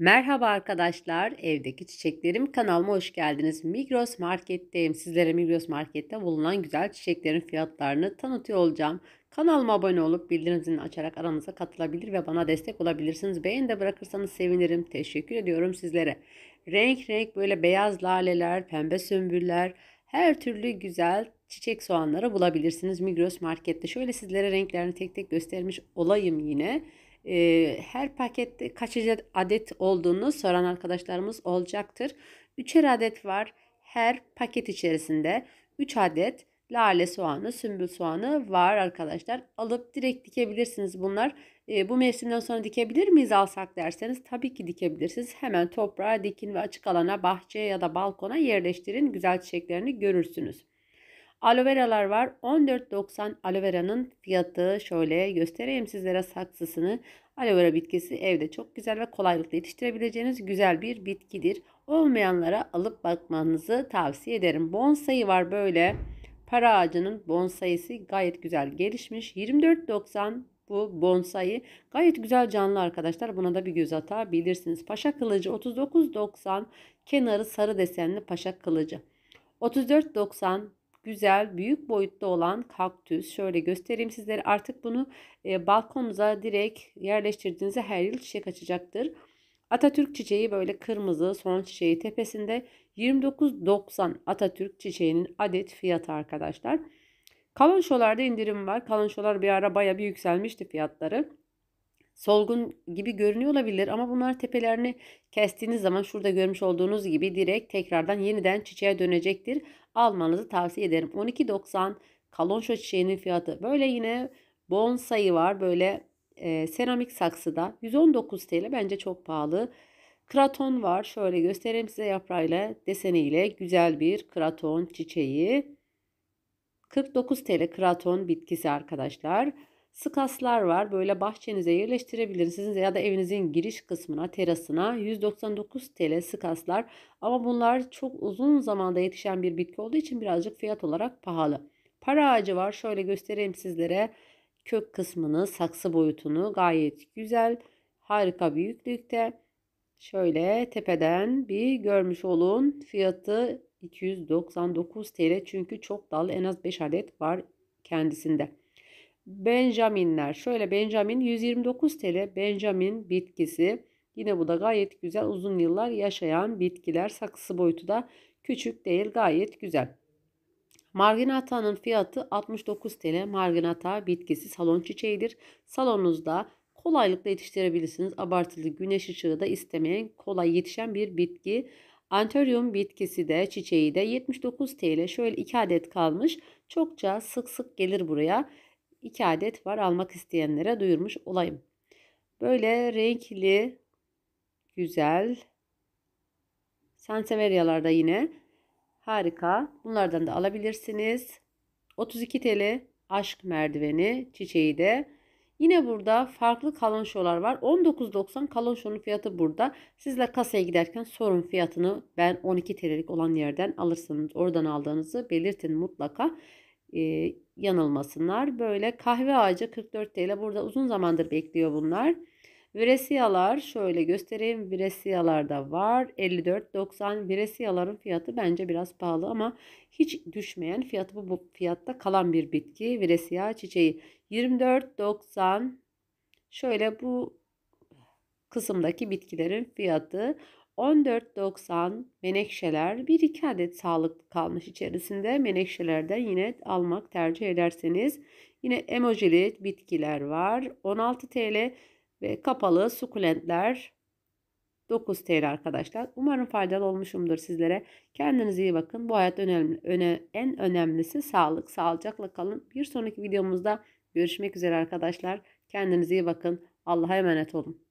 Merhaba arkadaşlar, evdeki çiçeklerim kanalıma hoş geldiniz. Migros Market'teyim. Sizlere Migros Market'te bulunan güzel çiçeklerin fiyatlarını tanıtıyor olacağım. Kanalıma abone olup bildirim zilini açarak aramıza katılabilir ve bana destek olabilirsiniz. Beğen de bırakırsanız sevinirim. Teşekkür ediyorum sizlere. Renk renk böyle beyaz laleler, pembe sümbüller, her türlü güzel çiçek soğanları bulabilirsiniz Migros Market'te. Şöyle sizlere renklerini tek tek göstermiş olayım yine e, her pakette kaç adet olduğunu soran arkadaşlarımız olacaktır. Üçer adet var. Her paket içerisinde 3 adet lale soğanı, sümbül soğanı var arkadaşlar. Alıp direkt dikebilirsiniz bunlar. E, bu mevsimden sonra dikebilir miyiz alsak derseniz tabii ki dikebilirsiniz. Hemen toprağa dikin ve açık alana, bahçeye ya da balkona yerleştirin. Güzel çiçeklerini görürsünüz. Aloe veralar var. 14.90 aloe veranın fiyatı şöyle göstereyim sizlere saksısını. Aloe vera bitkisi evde çok güzel ve kolaylıkla yetiştirebileceğiniz güzel bir bitkidir. Olmayanlara alıp bakmanızı tavsiye ederim. Bonsai var böyle. Para ağacının bonsaisi gayet güzel gelişmiş. 24.90 bu bonsai gayet güzel canlı arkadaşlar. Buna da bir göz atabilirsiniz. Paşa kılıcı 39.90 kenarı sarı desenli paşa kılıcı. 34.90 güzel büyük boyutta olan kaktüs. Şöyle göstereyim sizlere artık bunu e, balkonuza direkt yerleştirdiğinizde her yıl çiçek açacaktır. Atatürk çiçeği böyle kırmızı son çiçeği tepesinde 29.90 Atatürk çiçeğinin adet fiyatı arkadaşlar. Kalonşolarda indirim var. Kalonşolar bir ara baya bir yükselmişti fiyatları solgun gibi görünüyor olabilir ama bunlar tepelerini kestiğiniz zaman şurada görmüş olduğunuz gibi direkt tekrardan yeniden çiçeğe dönecektir. Almanızı tavsiye ederim. 12.90 kalonşa çiçeğinin fiyatı. Böyle yine bonsai var böyle e, seramik saksıda 119 TL bence çok pahalı. Kraton var şöyle göstereyim size yaprağıyla deseniyle güzel bir kraton çiçeği. 49 TL kraton bitkisi arkadaşlar. Skaslar var. Böyle bahçenize yerleştirebilirsiniz ya da evinizin giriş kısmına, terasına 199 TL skaslar. Ama bunlar çok uzun zamanda yetişen bir bitki olduğu için birazcık fiyat olarak pahalı. Para ağacı var. Şöyle göstereyim sizlere kök kısmını, saksı boyutunu gayet güzel, harika büyüklükte. Şöyle tepeden bir görmüş olun. Fiyatı 299 TL çünkü çok dal en az 5 adet var kendisinde. Benjaminler. Şöyle Benjamin 129 TL Benjamin bitkisi. Yine bu da gayet güzel uzun yıllar yaşayan bitkiler. Saksı boyutu da küçük değil gayet güzel. Marginatanın fiyatı 69 TL. Marginata bitkisi salon çiçeğidir. Salonunuzda kolaylıkla yetiştirebilirsiniz. Abartılı güneş ışığı da istemeyen kolay yetişen bir bitki. Anterium bitkisi de çiçeği de 79 TL. Şöyle 2 adet kalmış. Çokça sık sık gelir buraya. 2 adet var almak isteyenlere duyurmuş olayım. Böyle renkli güzel Sanseveryalarda yine harika. Bunlardan da alabilirsiniz. 32 TL aşk merdiveni çiçeği de. Yine burada farklı kalonşolar var. 19.90 kalonşonun fiyatı burada. Sizler kasaya giderken sorun fiyatını ben 12 TL'lik olan yerden alırsanız, Oradan aldığınızı belirtin mutlaka e, yanılmasınlar. Böyle kahve ağacı 44 TL. Burada uzun zamandır bekliyor bunlar. Viresiyalar şöyle göstereyim. Viresiyalar da var. 54.90 Viresiyaların fiyatı bence biraz pahalı ama hiç düşmeyen fiyatı bu, bu fiyatta kalan bir bitki. Viresiya çiçeği 24.90 şöyle bu kısımdaki bitkilerin fiyatı 14.90 menekşeler 1-2 adet sağlıklı kalmış içerisinde menekşelerden yine almak tercih ederseniz yine emojili bitkiler var 16 TL ve kapalı sukulentler 9 TL arkadaşlar. Umarım faydalı olmuşumdur sizlere. Kendinize iyi bakın. Bu hayat önemli, öne, en önemlisi sağlık. Sağlıcakla kalın. Bir sonraki videomuzda görüşmek üzere arkadaşlar. Kendinize iyi bakın. Allah'a emanet olun.